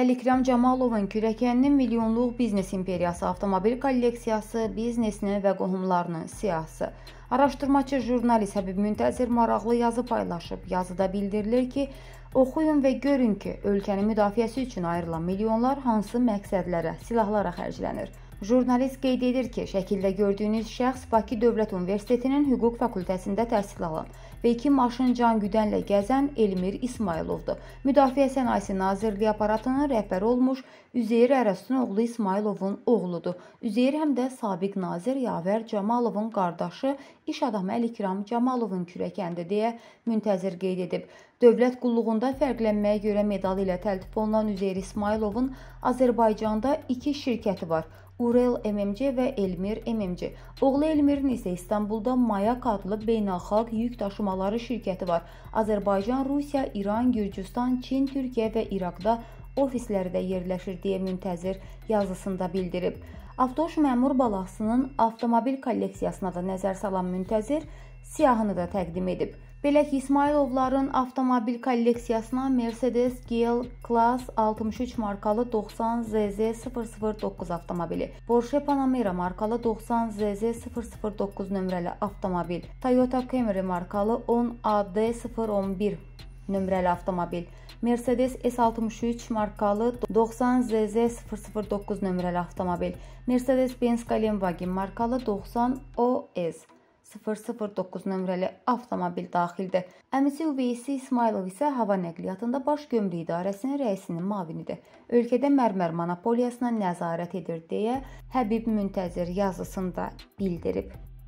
Əlikram Cəmalovun kürəkənli milyonluq biznes imperiyası avtomobil kolleksiyası, biznesini və qohumlarının siyahısı. Araşdırmaçı jurnalist Həbib Müntəzir maraqlı yazı paylaşıb. Yazıda bildirilir ki, oxuyun və görün ki, ölkənin müdafiəsi üçün ayrılan milyonlar hansı məqsədlərə, silahlara xərclənir. Jurnalist qeyd edir ki, şəkildə gördüyünüz şəxs Bakı Dövlət Universitetinin hüquq fakültəsində təhsil alan və iki maşın cangüdənlə gəzən Elmir İsmayılovdur. Müdafiə Sənayesi Nazirliyi aparatının rəhbəri olmuş Üzeyir Ərəstin oğlu İsmayılovun oğludur. Üzeyir həm də sabiq nazir Yavər Cəmalovun qardaşı, iş adamı Əlikram Cəmalovun kürəkəndi deyə müntəzir qeyd edib. Dövlət qulluğunda fərqlənməyə görə medal ilə təltif olunan Üzeyir İsmayılovun Azərbaycanda iki şirkəti var. Urel MMC və Elmir MMC. Oğlu Elmirin isə İstanbulda Mayak adlı beynəlxalq yük daşımaları şirkəti var. Azərbaycan, Rusiya, İran, Gürcüstan, Çin, Türkiyə və İraqda ofisləri də yerləşir deyə müntəzir yazısında bildirib. Avtoş məmur balağsının avtomobil kolleksiyasına da nəzər salan müntəzir siyahını da təqdim edib. Belə ki, İsmayılovların avtomobil kolleksiyasına Mercedes GL Class 63 markalı 90 ZZ009 avtomobili, Porsche Panamera markalı 90 ZZ009 nömrəli avtomobil, Toyota Camry markalı 10 AD011 nömrəli avtomobil, Mercedes S63 markalı 90 ZZ009 nömrəli avtomobil, Mercedes-Benz Galenwagen markalı 90 OS 009 nömrəli avtomobil daxildir. Əmisi Uveysi İsmailov isə hava nəqliyyatında Baş Gömrük İdarəsinin rəisinin mavinidir. Ölkədə mərmər monopoliyasına nəzarət edir deyə Həbib Müntəzir yazısında bildirib.